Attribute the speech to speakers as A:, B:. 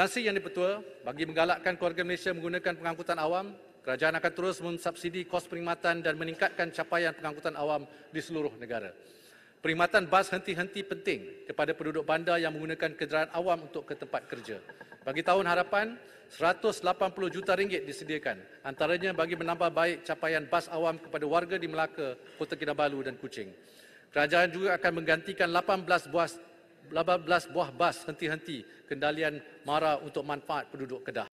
A: Instansi yang dipertua bagi menggalakkan keluarga Malaysia menggunakan pengangkutan awam, kerajaan akan terus mensubsidi kos perkhidmatan dan meningkatkan capaian pengangkutan awam di seluruh negara. Perkhidmatan bas henti-henti penting kepada penduduk bandar yang menggunakan kenderaan awam untuk ke tempat kerja. Bagi tahun harapan, 180 juta ringgit disediakan antaranya bagi menambah baik capaian bas awam kepada warga di Melaka, Kota Kinabalu dan Kuching. Kerajaan juga akan menggantikan 18 buah 18 buah bas henti-henti kendalian mara untuk manfaat penduduk Kedah.